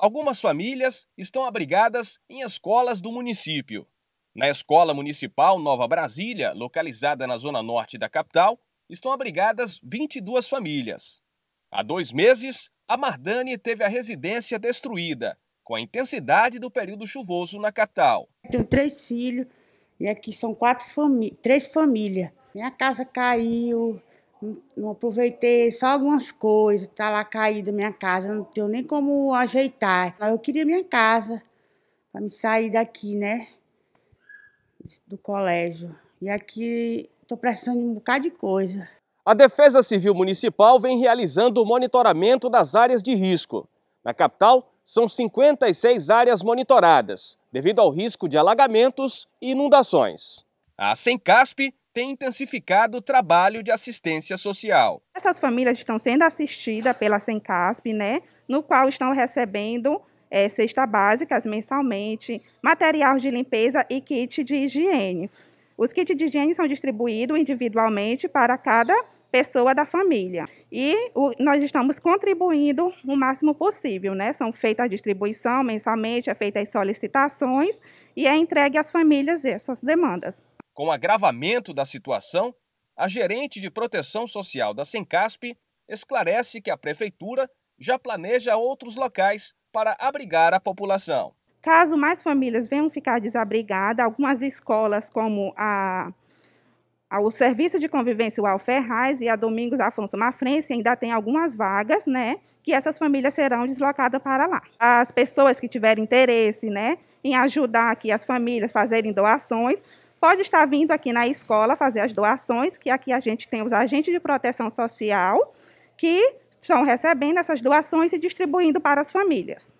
Algumas famílias estão abrigadas em escolas do município. Na Escola Municipal Nova Brasília, localizada na zona norte da capital, estão abrigadas 22 famílias. Há dois meses, a Mardani teve a residência destruída, com a intensidade do período chuvoso na capital. Tenho três filhos e aqui são quatro famí três famílias. Minha casa caiu, não aproveitei só algumas coisas, tá lá caída minha casa, não tenho nem como ajeitar. Eu queria minha casa para me sair daqui, né? Do colégio. E aqui tô precisando de um bocado de coisa. A Defesa Civil Municipal vem realizando o monitoramento das áreas de risco. Na capital, são 56 áreas monitoradas, devido ao risco de alagamentos e inundações. A caspe tem intensificado o trabalho de assistência social. Essas famílias estão sendo assistidas pela Sencasp, né, no qual estão recebendo é, eh, cesta básicas mensalmente, material de limpeza e kit de higiene. Os kits de higiene são distribuídos individualmente para cada pessoa da família. E o, nós estamos contribuindo o máximo possível, né? São feitas a distribuição mensalmente, é feitas solicitações e é entregue às famílias essas demandas. Com o agravamento da situação, a gerente de proteção social da Sencasp esclarece que a prefeitura já planeja outros locais para abrigar a população. Caso mais famílias venham ficar desabrigadas, algumas escolas, como a, a o Serviço de Convivência UAL Ferraz e a Domingos Afonso Mafrense, ainda tem algumas vagas, né? Que essas famílias serão deslocadas para lá. As pessoas que tiverem interesse, né, em ajudar aqui as famílias fazerem doações, Pode estar vindo aqui na escola fazer as doações, que aqui a gente tem os agentes de proteção social que estão recebendo essas doações e distribuindo para as famílias.